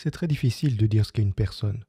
c'est très difficile de dire ce qu'est une personne.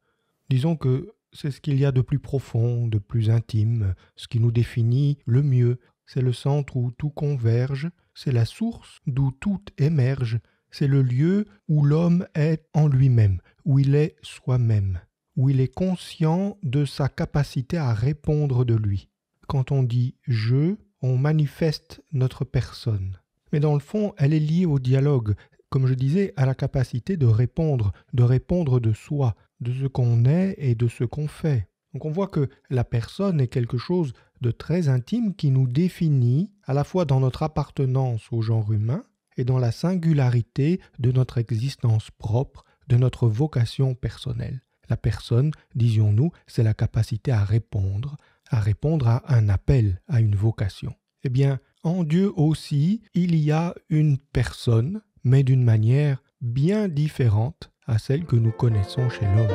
Disons que c'est ce qu'il y a de plus profond, de plus intime, ce qui nous définit le mieux. C'est le centre où tout converge, c'est la source d'où tout émerge, c'est le lieu où l'homme est en lui-même, où il est soi-même, où il est conscient de sa capacité à répondre de lui. Quand on dit je, on manifeste notre personne. Mais dans le fond, elle est liée au dialogue, comme je disais, à la capacité de répondre, de répondre de soi, de ce qu'on est et de ce qu'on fait. Donc on voit que la personne est quelque chose de très intime qui nous définit à la fois dans notre appartenance au genre humain et dans la singularité de notre existence propre, de notre vocation personnelle. La personne, disions-nous, c'est la capacité à répondre, à répondre à un appel, à une vocation. Eh bien, en Dieu aussi, il y a une personne mais d'une manière bien différente à celle que nous connaissons chez l'homme.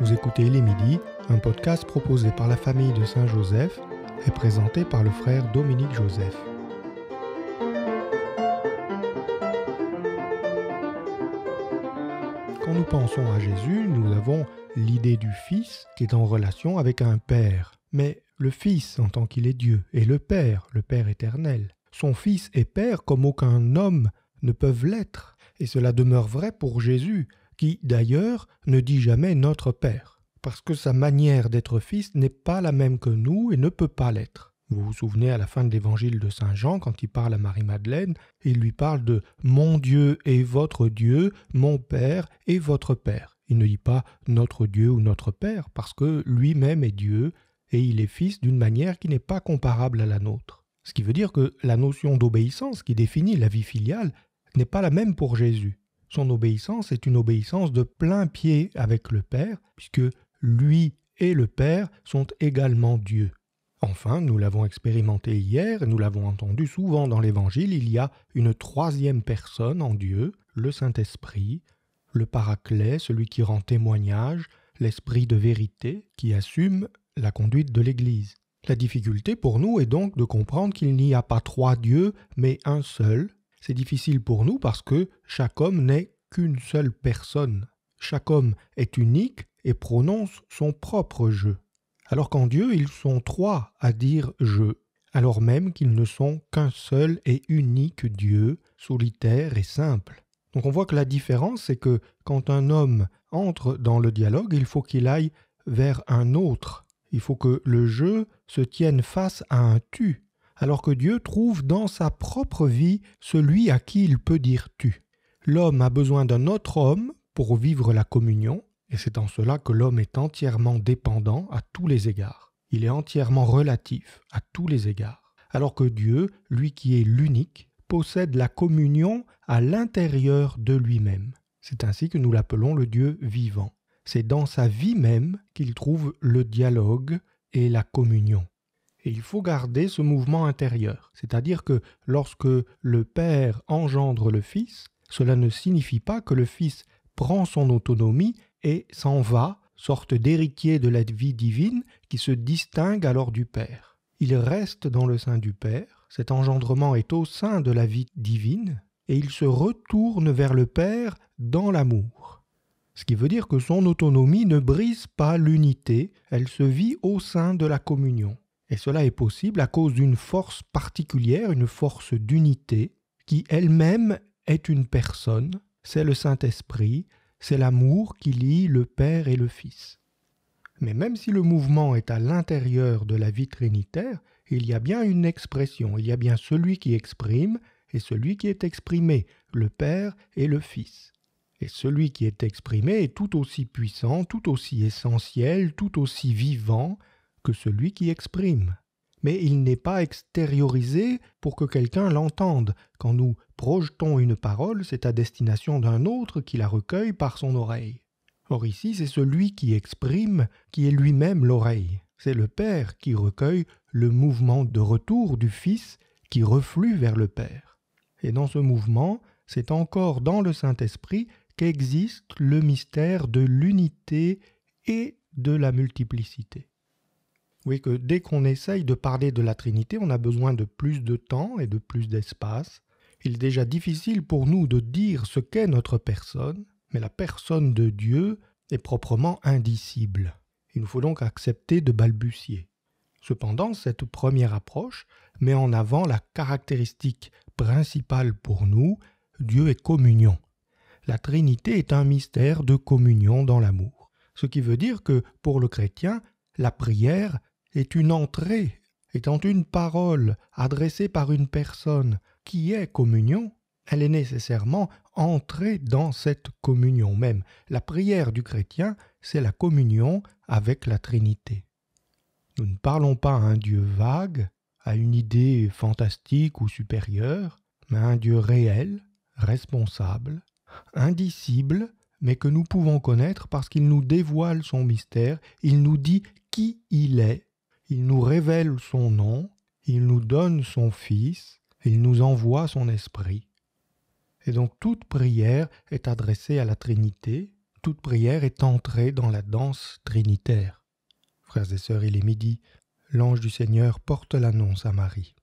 Vous écoutez Les Midi, un podcast proposé par la famille de Saint-Joseph et présenté par le frère Dominique Joseph. Quand nous pensons à Jésus, nous avons l'idée du Fils qui est en relation avec un Père. Mais le Fils en tant qu'il est Dieu et le Père, le Père éternel. Son Fils est Père comme aucun homme ne peuvent l'être. Et cela demeure vrai pour Jésus, qui d'ailleurs ne dit jamais notre Père, parce que sa manière d'être Fils n'est pas la même que nous et ne peut pas l'être. Vous vous souvenez à la fin de l'évangile de Saint Jean, quand il parle à Marie-Madeleine, il lui parle de Mon Dieu et votre Dieu, mon Père et votre Père. Il ne dit pas notre Dieu ou notre Père, parce que lui-même est Dieu et il est fils d'une manière qui n'est pas comparable à la nôtre. Ce qui veut dire que la notion d'obéissance qui définit la vie filiale n'est pas la même pour Jésus. Son obéissance est une obéissance de plein pied avec le Père, puisque lui et le Père sont également Dieu. Enfin, nous l'avons expérimenté hier et nous l'avons entendu souvent dans l'Évangile, il y a une troisième personne en Dieu, le Saint-Esprit, le paraclet, celui qui rend témoignage, l'esprit de vérité, qui assume la conduite de l'Église. La difficulté pour nous est donc de comprendre qu'il n'y a pas trois dieux, mais un seul. C'est difficile pour nous parce que chaque homme n'est qu'une seule personne. Chaque homme est unique et prononce son propre jeu. Alors qu'en Dieu, ils sont trois à dire je, alors même qu'ils ne sont qu'un seul et unique Dieu, solitaire et simple. Donc on voit que la différence, c'est que quand un homme entre dans le dialogue, il faut qu'il aille vers un autre. Il faut que le jeu se tienne face à un tu, alors que Dieu trouve dans sa propre vie celui à qui il peut dire tu. L'homme a besoin d'un autre homme pour vivre la communion, et c'est en cela que l'homme est entièrement dépendant à tous les égards. Il est entièrement relatif à tous les égards, alors que Dieu, lui qui est l'unique, possède la communion à l'intérieur de lui-même. C'est ainsi que nous l'appelons le Dieu vivant. C'est dans sa vie même qu'il trouve le dialogue et la communion. Et il faut garder ce mouvement intérieur, c'est-à-dire que lorsque le Père engendre le Fils, cela ne signifie pas que le Fils prend son autonomie et s'en va, sorte d'héritier de la vie divine qui se distingue alors du Père. Il reste dans le sein du Père, cet engendrement est au sein de la vie divine, et il se retourne vers le Père dans l'amour. Ce qui veut dire que son autonomie ne brise pas l'unité, elle se vit au sein de la communion. Et cela est possible à cause d'une force particulière, une force d'unité, qui elle-même est une personne, c'est le Saint-Esprit, c'est l'amour qui lie le Père et le Fils. Mais même si le mouvement est à l'intérieur de la vie trinitaire, il y a bien une expression, il y a bien celui qui exprime et celui qui est exprimé, le Père et le Fils. Et celui qui est exprimé est tout aussi puissant, tout aussi essentiel, tout aussi vivant que celui qui exprime. Mais il n'est pas extériorisé pour que quelqu'un l'entende. Quand nous projetons une parole, c'est à destination d'un autre qui la recueille par son oreille. Or ici, c'est celui qui exprime qui est lui-même l'oreille c'est le Père qui recueille le mouvement de retour du Fils qui reflue vers le Père. Et dans ce mouvement, c'est encore dans le Saint-Esprit qu'existe le mystère de l'unité et de la multiplicité. Oui, que dès qu'on essaye de parler de la Trinité, on a besoin de plus de temps et de plus d'espace. Il est déjà difficile pour nous de dire ce qu'est notre personne, mais la personne de Dieu est proprement indicible. Il nous faut donc accepter de balbutier. Cependant, cette première approche met en avant la caractéristique principale pour nous, Dieu est communion. La Trinité est un mystère de communion dans l'amour, ce qui veut dire que pour le chrétien, la prière est une entrée, étant une parole adressée par une personne qui est communion elle est nécessairement entrée dans cette communion même. La prière du chrétien, c'est la communion avec la Trinité. Nous ne parlons pas à un Dieu vague, à une idée fantastique ou supérieure, mais à un Dieu réel, responsable, indicible, mais que nous pouvons connaître parce qu'il nous dévoile son mystère, il nous dit qui il est, il nous révèle son nom, il nous donne son Fils, il nous envoie son Esprit. Et donc toute prière est adressée à la Trinité, toute prière est entrée dans la danse trinitaire. Frères et sœurs, il est midi, l'ange du Seigneur porte l'annonce à Marie.